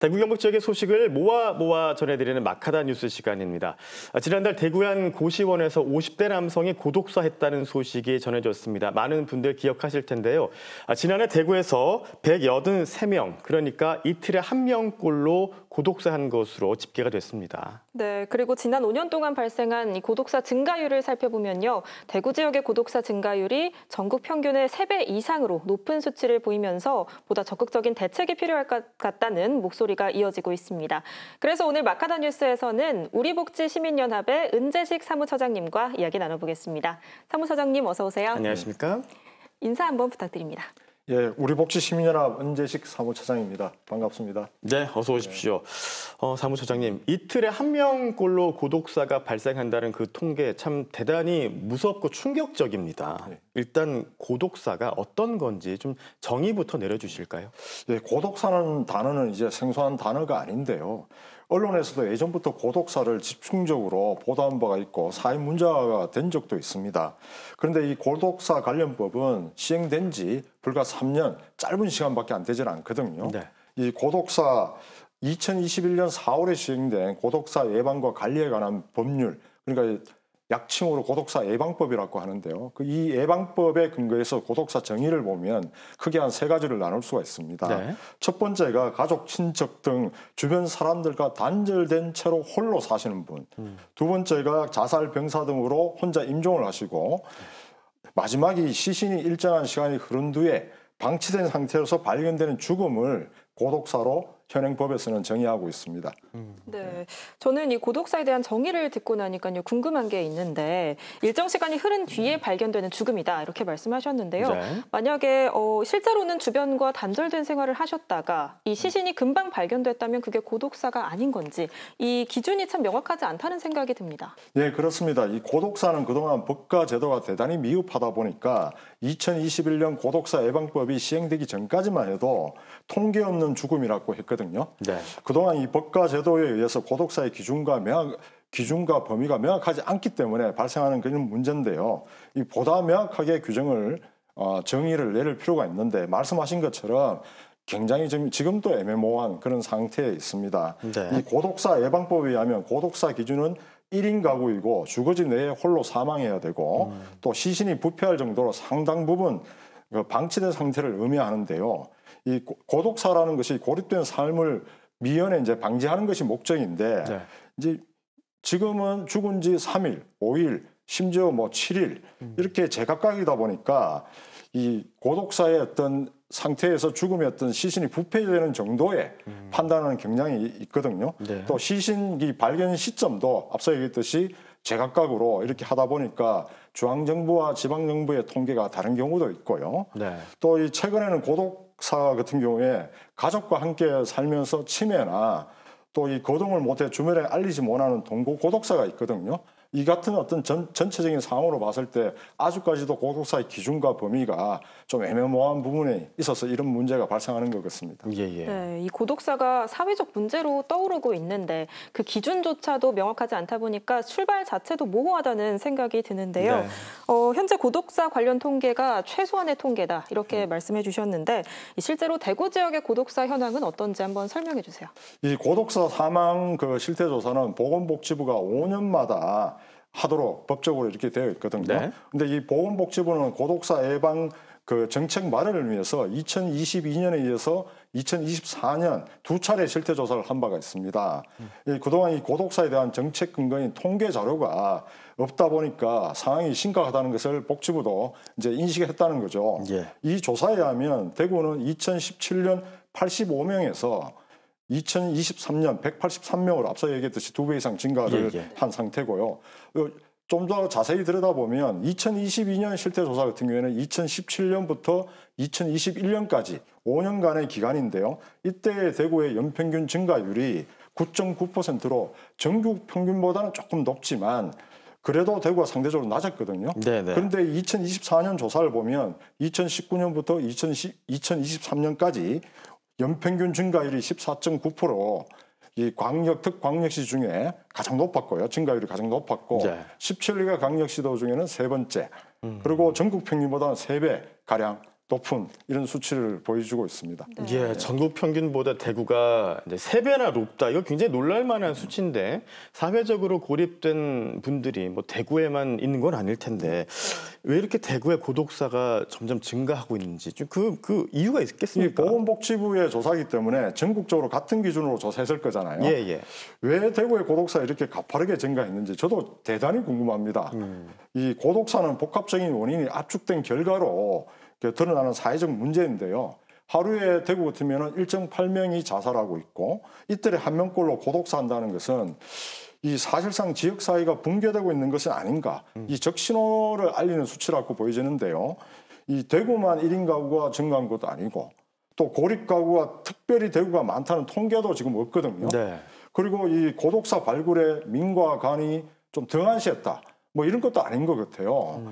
대구 경북 지역의 소식을 모아 모아 전해드리는 마카다 뉴스 시간입니다. 아, 지난달 대구 한 고시원에서 50대 남성이 고독사했다는 소식이 전해졌습니다. 많은 분들 기억하실 텐데요. 아, 지난해 대구에서 183명, 그러니까 이틀에 한 명꼴로 고독사한 것으로 집계가 됐습니다. 네, 그리고 지난 5년 동안 발생한 고독사 증가율을 살펴보면요. 대구 지역의 고독사 증가율이 전국 평균의 3배 이상으로 높은 수치를 보이면서 보다 적극적인 대책이 필요할 것 같다는 목소리 니다 목소리가 이어지고 있습니다. 그래서 오늘 마카다 뉴스에서는 우리복지시민연합의 은재식 사무처장님과 이야기 나눠보겠습니다. 사무처장님 어서 오세요. 안녕하십니까? 인사 한번 부탁드립니다. 예, 우리복지시민연합 은재식 사무처장입니다. 반갑습니다. 네, 어서 오십시오. 어, 사무처장님, 이틀에 한 명꼴로 고독사가 발생한다는 그 통계 참 대단히 무섭고 충격적입니다. 네. 일단 고독사가 어떤 건지 좀 정의부터 내려주실까요? 네, 예, 고독사는 단어는 이제 생소한 단어가 아닌데요. 언론에서도 예전부터 고독사를 집중적으로 보도한 바가 있고 사회 문제가 화된 적도 있습니다. 그런데 이 고독사 관련법은 시행된 지 불과 3년 짧은 시간밖에 안 되질 않거든요. 네. 이 고독사 2021년 4월에 시행된 고독사 예방과 관리에 관한 법률 그러니까 약칭으로 고독사 예방법이라고 하는데요. 그이 예방법에 근거해서 고독사 정의를 보면 크게 한 세 가지를 나눌 수가 있습니다. 네. 첫 번째가 가족, 친척 등 주변 사람들과 단절된 채로 홀로 사시는 분. 음. 두 번째가 자살, 병사 등으로 혼자 임종을 하시고 마지막이 시신이 일정한 시간이 흐른 뒤에 방치된 상태에서 발견되는 죽음을 고독사로 현행 법에서는 정의하고 있습니다. 음. 네, 저는 이 고독사에 대한 정의를 듣고 나니까요 궁금한 게 있는데 일정 시간이 흐른 뒤에 음. 발견되는 죽음이다 이렇게 말씀하셨는데요. 네. 만약에 어, 실제로는 주변과 단절된 생활을 하셨다가 이 시신이 금방 발견됐다면 그게 고독사가 아닌 건지 이 기준이 참 명확하지 않다는 생각이 듭니다. 네, 그렇습니다. 이 고독사는 그동안 법과 제도가 대단히 미흡하다 보니까 2021년 고독사 예방법이 시행되기 전까지만 해도 통계 없는 죽음이라고 했거든요. 있거든요. 네. 그동안 이 법과 제도에 의해서 고독사의 기준과 명확, 기준과 범위가 명확하지 않기 때문에 발생하는 그런 문제인데요. 이 보다 명확하게 규정을 어, 정의를 내릴 필요가 있는데 말씀하신 것처럼 굉장히 지금, 지금도 애매모호한 그런 상태에 있습니다. 네. 이 고독사 예방법에 의하면 고독사 기준은 1인 가구이고 주거지 내에 홀로 사망해야 되고 음. 또 시신이 부패할 정도로 상당 부분 그 방치된 상태를 의미하는데요. 이 고독사라는 것이 고립된 삶을 미연에 이제 방지하는 것이 목적인데 네. 이제 지금은 죽은 지 3일, 5일, 심지어 뭐 7일 음. 이렇게 제각각이다 보니까 이 고독사의 어떤 상태에서 죽음의 어떤 시신이 부패되는 정도의 음. 판단하는 경향이 있거든요. 네. 또 시신기 발견 시점도 앞서 얘기했듯이 제각각으로 이렇게 하다 보니까 중앙정부와 지방정부의 통계가 다른 경우도 있고요. 네. 또이 최근에는 고독 가족사 같은 경우에 가족과 함께 살면서 치매나 또 이 거동을 못해 주변에 알리지 못하는 동고 고독사가 있거든요. 이 같은 어떤 전, 전체적인 상황으로 봤을 때 아직까지도 고독사의 기준과 범위가 좀 애매모호한 부분에 있어서 이런 문제가 발생하는 것 같습니다. 예, 예. 네, 이 고독사가 사회적 문제로 떠오르고 있는데 그 기준조차도 명확하지 않다 보니까 출발 자체도 모호하다는 생각이 드는데요. 네. 어, 현재 고독사 관련 통계가 최소한의 통계다 이렇게 음. 말씀해 주셨는데 실제로 대구 지역의 고독사 현황은 어떤지 한번 설명해 주세요. 이 고독사 사망 그 실태 조사는 보건복지부가 5년마다 하도록 법적으로 이렇게 되어 있거든요. 네. 근데 이 보건복지부는 고독사 예방 그 정책 마련을 위해서 2022년에 이어서 2024년 두 차례 실태 조사를 한 바가 있습니다. 음. 이 그동안 이 고독사에 대한 정책 근거인 통계 자료가 없다 보니까 상황이 심각하다는 것을 복지부도 이제 인식했다는 거죠. 예. 이 조사에 하면 대구는 2017년 85명에서 2023년 183명으로 앞서 얘기했듯이 두 배 이상 증가를 예, 예. 한 상태고요. 어, 좀더 자세히 들여다보면 2022년 실태조사 같은 경우에는 2017년부터 2021년까지 5년간의 기간인데요. 이때 대구의 연평균 증가율이 9.9%로 전국 평균보다는 조금 높지만 그래도 대구가 상대적으로 낮았거든요. 네네. 네. 그런데 2024년 조사를 보면 2019년부터 2020, 2023년까지 연평균 증가율이 14.9%, 이 광역 특 광역시 중에 가장 높았고요. 증가율이 가장 높았고 네. 1 7위가 광역시도 중에는 세 번째. 음. 그리고 전국 평균보다 는세배 가량 높은 이런 수치를 보여주고 있습니다. 네. 예, 전국 평균보다 대구가 이제 3배나 높다. 이거 굉장히 놀랄만한 수치인데 사회적으로 고립된 분들이 뭐 대구에만 있는 건 아닐 텐데 왜 이렇게 대구의 고독사가 점점 증가하고 있는지 그그 그 이유가 있겠습니까? 보건복지부의 조사기 때문에 전국적으로 같은 기준으로 조사했을 거잖아요. 예, 예. 왜 대구의 고독사 이렇게 가파르게 증가했는지 저도 대단히 궁금합니다. 음. 이 고독사는 복합적인 원인이 압축된 결과로 드러나는 사회적 문제인데요. 하루에 대구 같으면 1.8명이 자살하고 있고 이틀에 한 명꼴로 고독 사한다는 것은 이 사실상 지역 사회가 붕괴되고 있는 것은 아닌가 이 적신호를 알리는 수치라고 보여지는데요. 이 대구만 1인 가구가 증가한 것도 아니고 또 고립 가구가 특별히 대구가 많다는 통계도 지금 없거든요. 네. 그리고 이 고독사 발굴에 민과 간이 좀 등한시했다. 뭐 이런 것도 아닌 것 같아요.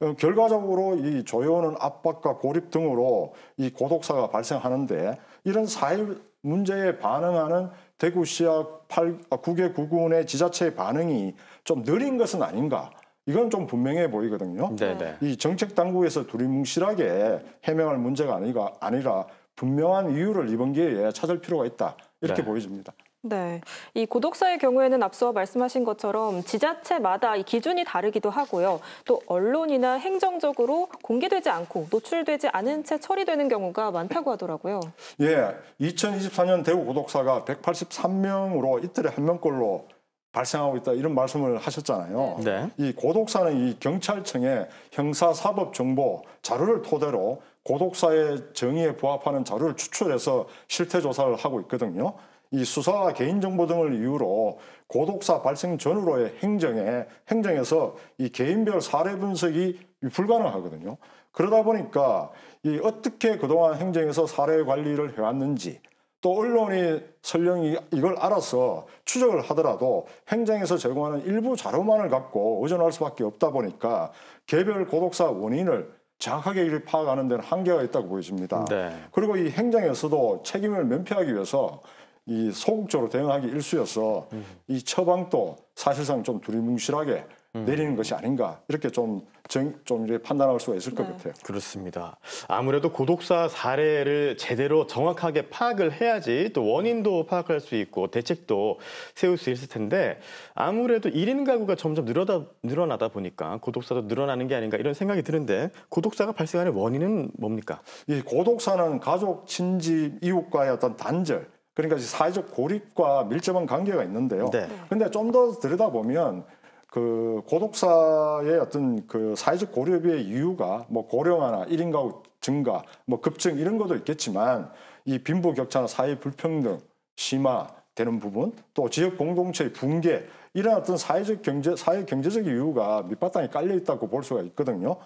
음. 결과적으로 이 조여오는 압박과 고립 등으로 이 고독사가 발생하는데 이런 사회 문제에 반응하는 대구시와 8, 9개 아, 구군의 지자체의 반응이 좀 느린 것은 아닌가. 이건 좀 분명해 보이거든요. 네네. 네. 이 정책 당국에서 두리뭉실하게 해명할 문제가 아니라 분명한 이유를 이번 기회에 찾을 필요가 있다. 이렇게 네. 보여집니다. 네, 이 고독사의 경우에는 앞서 말씀하신 것처럼 지자체마다 기준이 다르기도 하고요. 또 언론이나 행정적으로 공개되지 않고 노출되지 않은 채 처리되는 경우가 많다고 하더라고요. 예, 2024년 대구 고독사가 183명으로 이틀에 한 명꼴로 발생하고 있다 이런 말씀을 하셨잖아요. 네. 이 고독사는 이 경찰청의 형사사법정보 자료를 토대로 고독사의 정의에 부합하는 자료를 추출해서 실태 조사를 하고 있거든요. 이수사와 개인정보 등을 이유로 고독사 발생 전후로의 행정에 행정에서 이 개인별 사례 분석이 불가능하거든요. 그러다 보니까 이 어떻게 그동안 행정에서 사례 관리를 해왔는지 또 언론이 설령 이걸 알아서 추적을 하더라도 행정에서 제공하는 일부 자료만을 갖고 의존할 수밖에 없다 보니까 개별 고독사 원인을 정확하게 파악하는 데는 한계가 있다고 보여집니다. 네. 그리고 이 행정에서도 책임을 면피하기 위해서 이 소극적으로 대응하기 일쑤여서 음. 이 처방도 사실상 좀 두리뭉실하게 음. 내리는 것이 아닌가 이렇게 좀, 정, 좀 판단할 수가 있을 네. 것 같아요. 그렇습니다. 아무래도 고독사 사례를 제대로 정확하게 파악을 해야지 또 원인도 파악할 수 있고 대책도 세울 수 있을 텐데 아무래도 1인 가구가 점점 늘어다, 늘어나다 보니까 고독사도 늘어나는 게 아닌가 이런 생각이 드는데 고독사가 발생하는 원인은 뭡니까? 이 고독사는 가족, 친지, 이웃과의 어떤 단절 그러니까 사회적 고립과 밀접한 관계가 있는데요. 네. 근데 좀 더 들여다보면 그 고독사의 어떤 그 사회적 고립의 이유가 뭐 고령화나 일인 가구 증가, 뭐 급증 이런 것도 있겠지만 이 빈부 격차나 사회 불평등 심화되는 부분 또 지역 공동체의 붕괴 이런 어떤 사회적 경제 사회 경제적 이유가 밑바탕에 깔려 있다고 볼 수가 있거든요.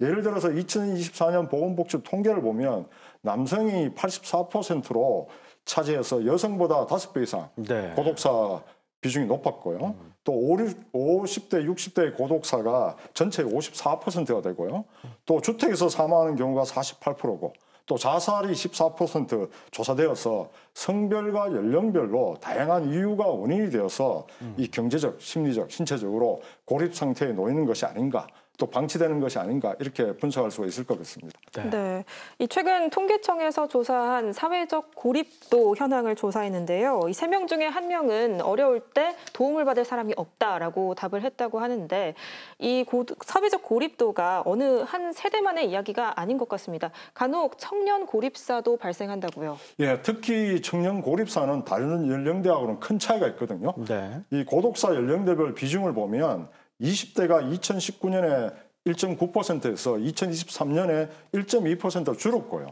예를 들어서 2024년 보건복지 통계를 보면 남성이 84%로 차지해서 여성보다 다섯 배 이상 네. 고독사 비중이 높았고요. 음. 또 50, 대 60대의 고독사가 전체의 54%가 되고요. 또 주택에서 사망하는 경우가 48%고 또 자살이 14% 조사되어서 성별과 연령별로 다양한 이유가 원인이 되어서 음. 이 경제적, 심리적, 신체적으로 고립 상태에 놓이는 것이 아닌가 또 방치되는 것이 아닌가 이렇게 분석할 수가 있을 것 같습니다. 네. 네. 이 최근 통계청에서 조사한 사회적 고립도 현황을 조사했는데요. 이 세 명 중에 한 명은 어려울 때 도움을 받을 사람이 없다라고 답을 했다고 하는데 이 고, 사회적 고립도가 어느 한 세대만의 이야기가 아닌 것 같습니다. 간혹 청년 고립사도 발생한다고요. 예, 특히 청년 고립사는 다른 연령대하고는 큰 차이가 있거든요. 네. 이 고독사 연령대별 비중을 보면 20대가 2019년에 1.9%에서 2023년에 1.2%로 줄었고요.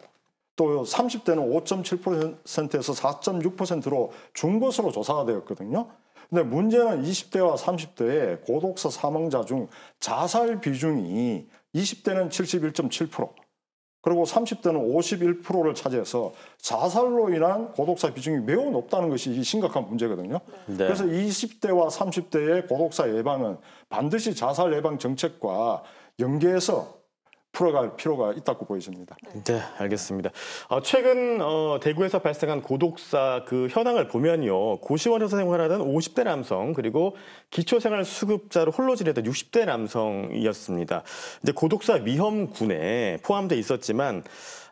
또 30대는 5.7%에서 4.6%로 준 것으로 조사가 되었거든요. 근데 문제는 20대와 30대의 고독사 사망자 중 자살 비중이 20대는 71.7%, 그리고 30대는 51%를 차지해서 자살로 인한 고독사 비중이 매우 높다는 것이 이 심각한 문제거든요. 네. 그래서 20대와 30대의 고독사 예방은 반드시 자살 예방 정책과 연계해서 풀어갈 필요가 있다고 보여집니다. 네, 알겠습니다. 어, 최근 어, 대구에서 발생한 고독사 그 현황을 보면요. 고시원에서 생활하던 50대 남성 그리고 기초생활 수급자로 홀로 지내던 60대 남성이었습니다. 근데 고독사 위험군에 포함돼 있었지만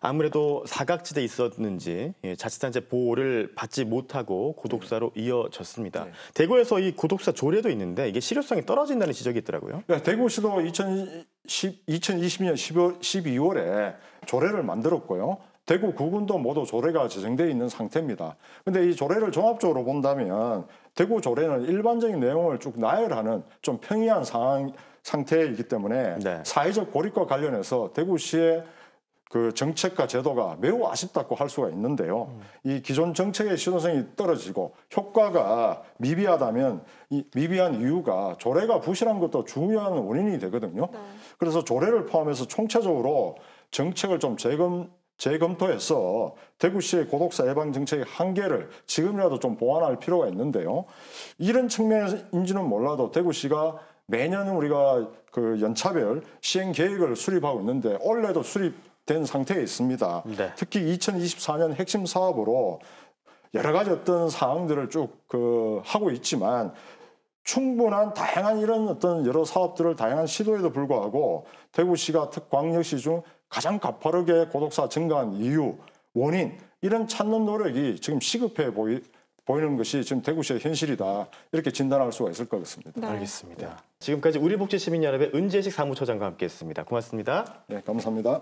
아무래도 사각지대에 있었는지 예, 자치단체 보호를 받지 못하고 고독사로 네. 이어졌습니다. 네. 대구에서 이 고독사 조례도 있는데 이게 실효성이 떨어진다는 지적이 있더라고요. 네, 대구시도 2000 2020년 12월, 에 조례를 만들었고요. 대구 구군도 모두 조례가 제정되어 있는 상태입니다. 근데 이 조례를 종합적으로 본다면 대구 조례는 일반적인 내용을 쭉 나열하는 좀 평이한 상황, 상태이기 때문에 네. 사회적 고립과 관련해서 대구시의 그 정책과 제도가 매우 아쉽다고 할 수가 있는데요. 음. 이 기존 정책의 신호성이 떨어지고 효과가 미비하다면 이 미비한 이유가 조례가 부실한 것도 중요한 원인이 되거든요. 네. 그래서 조례를 포함해서 총체적으로 정책을 좀 재검 재검토해서 대구시의 고독사 예방 정책의 한계를 지금이라도 좀 보완할 필요가 있는데요. 이런 측면인지는 몰라도 대구시가 매년 우리가 그 연차별 시행 계획을 수립하고 있는데 올해도 수립 된 상태에 있습니다. 네. 특히 2024년 핵심 사업으로 여러 가지 어떤 사항들을 쭉그 하고 있지만 충분한 다양한 이런 어떤 여러 사업들을 다양한 시도에도 불구하고 대구시가 특광역시 중 가장 가파르게 고독사 증가한 이유, 원인 이런 찾는 노력이 지금 시급해 보이, 보이는 것이 지금 대구시의 현실이다 이렇게 진단할 수가 있을 것 같습니다. 네. 알겠습니다. 지금까지 우리복지시민연합의 은재식 사무처장과 함께했습니다. 고맙습니다. 네, 감사합니다.